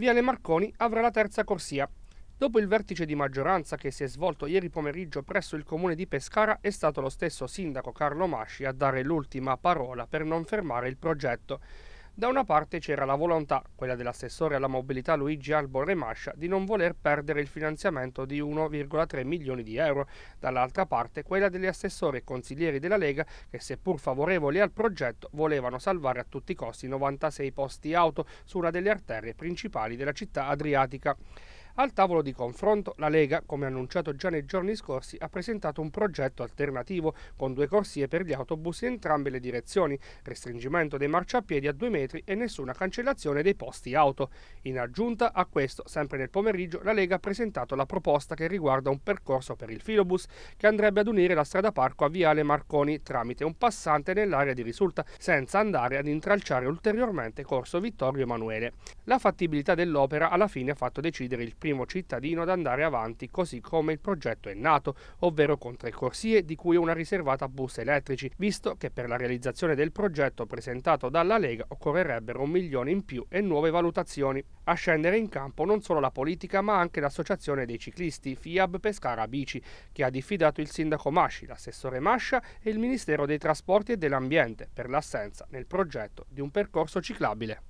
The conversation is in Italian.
Viale Marconi avrà la terza corsia. Dopo il vertice di maggioranza che si è svolto ieri pomeriggio presso il comune di Pescara, è stato lo stesso sindaco Carlo Masci a dare l'ultima parola per non fermare il progetto. Da una parte c'era la volontà, quella dell'assessore alla mobilità Luigi Albo Remascia, di non voler perdere il finanziamento di 1,3 milioni di euro, dall'altra parte quella degli assessori e consiglieri della Lega che seppur favorevoli al progetto volevano salvare a tutti i costi 96 posti auto su una delle arterie principali della città adriatica. Al tavolo di confronto la Lega, come annunciato già nei giorni scorsi, ha presentato un progetto alternativo con due corsie per gli autobus in entrambe le direzioni, restringimento dei marciapiedi a due metri e nessuna cancellazione dei posti auto. In aggiunta a questo, sempre nel pomeriggio, la Lega ha presentato la proposta che riguarda un percorso per il filobus che andrebbe ad unire la strada parco a Viale Marconi tramite un passante nell'area di risulta, senza andare ad intralciare ulteriormente Corso Vittorio Emanuele. La fattibilità dell'opera alla fine ha fatto decidere il primo cittadino ad andare avanti così come il progetto è nato, ovvero con tre corsie di cui una riservata a bus elettrici, visto che per la realizzazione del progetto presentato dalla Lega occorrerebbero un milione in più e nuove valutazioni. A scendere in campo non solo la politica ma anche l'associazione dei ciclisti FIAB Pescara Bici, che ha diffidato il sindaco Masci, l'assessore Mascia e il Ministero dei Trasporti e dell'Ambiente per l'assenza nel progetto di un percorso ciclabile.